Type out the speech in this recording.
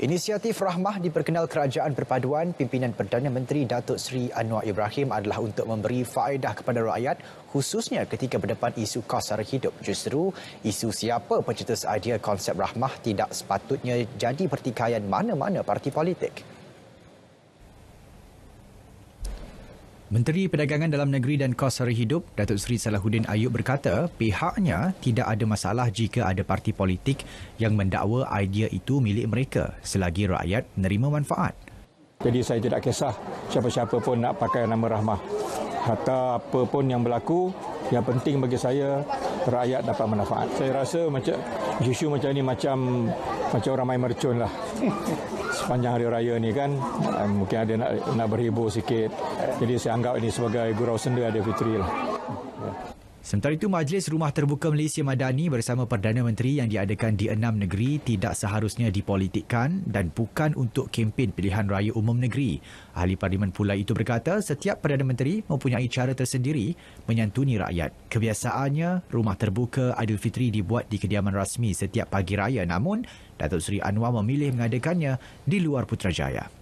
Inisiatif Rahmah diperkenal Kerajaan Perpaduan Pimpinan Perdana Menteri Datuk Seri Anwar Ibrahim adalah untuk memberi faedah kepada rakyat khususnya ketika berdepan isu kos sara hidup. Justeru, isu siapa pencetus idea konsep Rahmah tidak sepatutnya jadi pertikaian mana-mana parti politik. Menteri Perdagangan Dalam Negeri dan Kos Sara Hidup, Datuk Seri Salahuddin Ayub berkata pihaknya tidak ada masalah jika ada parti politik yang mendakwa idea itu milik mereka selagi rakyat menerima manfaat. Jadi saya tidak kisah siapa-siapa pun nak pakai nama rahmah. Kata apa pun yang berlaku, yang penting bagi saya rakyat dapat manfaat. Saya rasa macam isu macam ini macam macam orang main mercun lah. Sepanjang hari raya ni kan um, mungkin ada nak nak berhibur sikit. Jadi saya anggap ini sebagai gurau senda ada fitri lah. Yeah. Sementara itu, Majlis Rumah Terbuka Malaysia Madani bersama Perdana Menteri yang diadakan di enam negeri tidak seharusnya dipolitikkan dan bukan untuk kempen pilihan raya umum negeri. Ahli Parlimen Pulai itu berkata setiap Perdana Menteri mempunyai cara tersendiri menyantuni rakyat. Kebiasaannya, Rumah Terbuka Adil Fitri dibuat di kediaman rasmi setiap pagi raya namun Datuk Seri Anwar memilih mengadakannya di luar Putrajaya.